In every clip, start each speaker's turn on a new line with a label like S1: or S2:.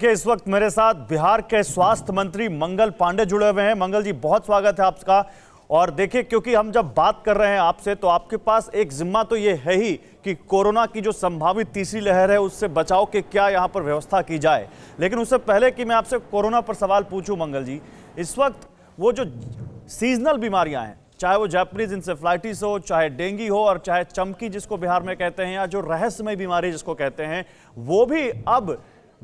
S1: के इस वक्त मेरे साथ बिहार के स्वास्थ्य मंत्री मंगल पांडे जुड़े हुए हैं मंगल जी बहुत स्वागत है आपका और देखिए क्योंकि हम जब बात कर रहे हैं आपसे तो आपके पास एक जिम्मा तो ये है ही कि कोरोना की जो संभावित तीसरी लहर है उससे बचाव के क्या यहाँ पर व्यवस्था की जाए लेकिन उससे पहले कि मैं आपसे कोरोना पर सवाल पूछूँ मंगल जी इस वक्त वो जो सीजनल बीमारियाँ हैं चाहे वो जैपनीज इंसेफ्लाइटिस हो चाहे डेंगी हो और चाहे चमकी जिसको बिहार में कहते हैं या जो रहस्यमय बीमारी जिसको कहते हैं वो भी अब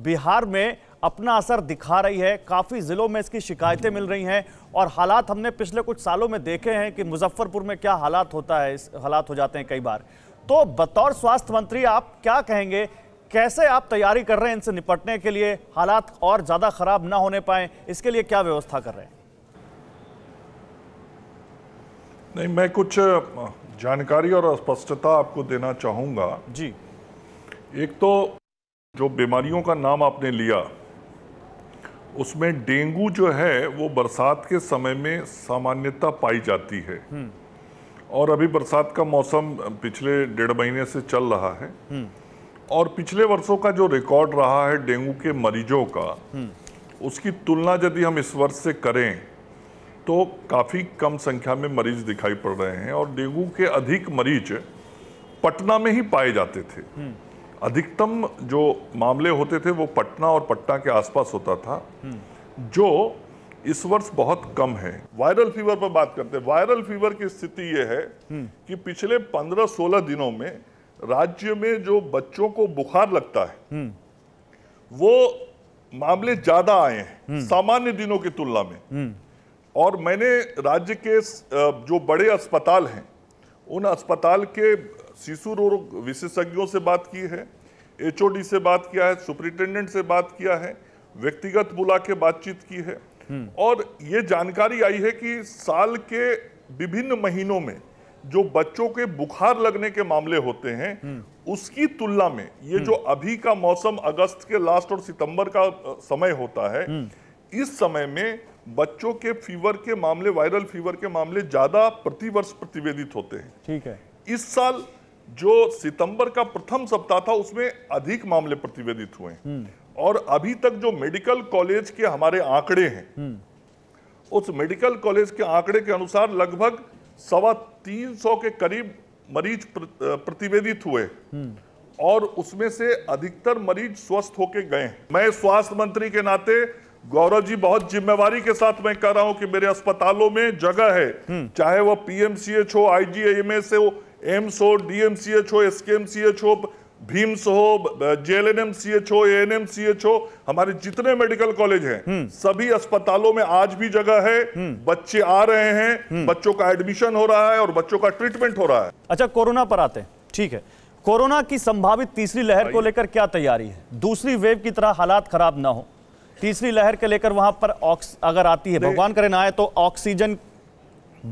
S1: बिहार में अपना असर दिखा रही है काफ़ी ज़िलों में इसकी शिकायतें मिल रही हैं और हालात हमने पिछले कुछ सालों में देखे हैं कि मुजफ्फरपुर में क्या हालात होता है हालात हो जाते हैं कई बार तो बतौर स्वास्थ्य मंत्री आप क्या कहेंगे कैसे आप तैयारी कर रहे हैं इनसे निपटने के लिए हालात और ज़्यादा ख़राब ना होने पाए इसके लिए क्या व्यवस्था कर रहे हैं
S2: नहीं मैं कुछ जानकारी और स्पष्टता आपको देना चाहूँगा जी एक तो जो बीमारियों का नाम आपने लिया उसमें डेंगू जो है वो बरसात के समय में सामान्यता पाई जाती है हम्म। और अभी बरसात का मौसम पिछले डेढ़ महीने से चल रहा है हम्म। और पिछले वर्षों का जो रिकॉर्ड रहा है डेंगू के मरीजों का
S1: हम्म।
S2: उसकी तुलना यदि हम इस वर्ष से करें तो काफ़ी कम संख्या में मरीज दिखाई पड़ रहे हैं और डेंगू के अधिक मरीज पटना में ही पाए जाते थे अधिकतम जो मामले होते थे वो पटना और पटना के आसपास होता था जो इस वर्ष बहुत कम है वायरल फीवर पर बात करते हैं वायरल फीवर की स्थिति ये है कि पिछले 15-16 दिनों में राज्य में जो बच्चों को बुखार लगता है वो मामले ज्यादा आए हैं सामान्य दिनों की तुलना में और मैंने राज्य के जो बड़े अस्पताल हैं उन अस्पताल के शिशु रोग विशेषज्ञों से बात की है एचओडी से बात किया है सुप्रिंटेंडेंट से बात किया है व्यक्तिगत बुला के बातचीत की है हम्म। और ये जानकारी आई है कि साल के विभिन्न महीनों में जो बच्चों के बुखार लगने के मामले होते हैं हम्म। उसकी तुलना में ये जो हम्म। अभी का मौसम अगस्त के लास्ट और सितंबर का समय होता है इस समय में बच्चों के फीवर के मामले वायरल फीवर के मामले ज्यादा प्रतिवर्ष प्रतिवेदित होते हैं ठीक है इस साल जो सितंबर का प्रथम सप्ताह था उसमें अधिक मामले प्रतिवेदित हुए हम्म। और अभी तक जो मेडिकल कॉलेज के हमारे आंकड़े हैं
S1: हम्म।
S2: उस मेडिकल कॉलेज के आंकड़े के अनुसार लगभग सवा तीन सौ के करीब मरीज प्रतिवेदित हुए हम्म। और उसमें से अधिकतर मरीज स्वस्थ होके गए मैं स्वास्थ्य मंत्री के नाते गौरव जी बहुत जिम्मेवारी के साथ मैं कह रहा हूं कि मेरे अस्पतालों में जगह है चाहे वह पीएमसीएच हो आईजीएमएस हो एम्स हो डीएमसीएच हो एसकेएमसीएच हो भीम्स हो जेएलएनएमसीएच हो एएनएमसीएच हो हमारे जितने मेडिकल कॉलेज हैं हम्म। सभी अस्पतालों में आज भी जगह है हम्म। बच्चे आ
S1: रहे हैं हम्म। बच्चों का एडमिशन हो रहा है और बच्चों का ट्रीटमेंट हो रहा है अच्छा कोरोना पर आते हैं ठीक है कोरोना की संभावित तीसरी लहर को लेकर क्या तैयारी है दूसरी वेव की तरह हालात खराब ना हो तीसरी लहर के लेकर वहां पर अगर आती है भगवान करे ना आए तो ऑक्सीजन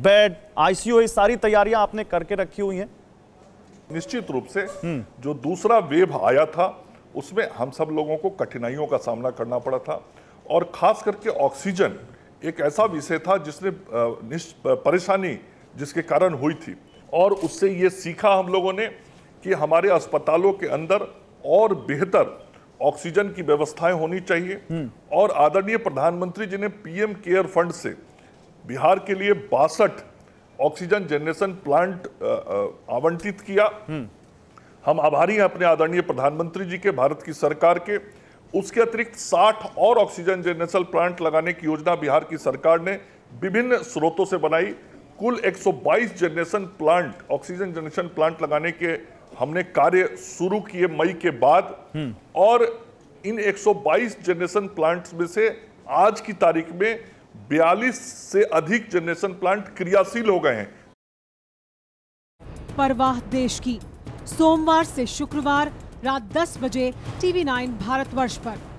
S1: बेड आईसीयू ये सारी तैयारियां आपने करके रखी हुई हैं
S2: निश्चित रूप से जो दूसरा वेव आया था उसमें हम सब लोगों को कठिनाइयों का सामना करना पड़ा था और खास करके ऑक्सीजन एक ऐसा विषय था जिसने परेशानी जिसके कारण हुई थी और उससे ये सीखा हम लोगों ने कि हमारे अस्पतालों के अंदर और बेहतर ऑक्सीजन की व्यवस्थाएं होनी चाहिए और आदरणीय प्रधानमंत्री जी ने पीएम केयर फंड से बिहार के लिए बासठ ऑक्सीजन जनरेशन प्लांट आवंटित किया हम आभारी हैं अपने आदरणीय प्रधानमंत्री जी के भारत की सरकार के उसके अतिरिक्त 60 और ऑक्सीजन जनरेशन प्लांट लगाने की योजना बिहार की सरकार ने विभिन्न स्रोतों से बनाई कुल 122 generation plant oxygen generation plant लगाने के हमने कार्य शुरू किए मई के बाद और इन 122 जनरेशन प्लांट्स में से आज की तारीख में बयालीस से अधिक जनरेशन प्लांट क्रियाशील हो गए हैं
S1: परवाह देश की सोमवार से शुक्रवार रात 10 बजे टीवी 9 भारतवर्ष पर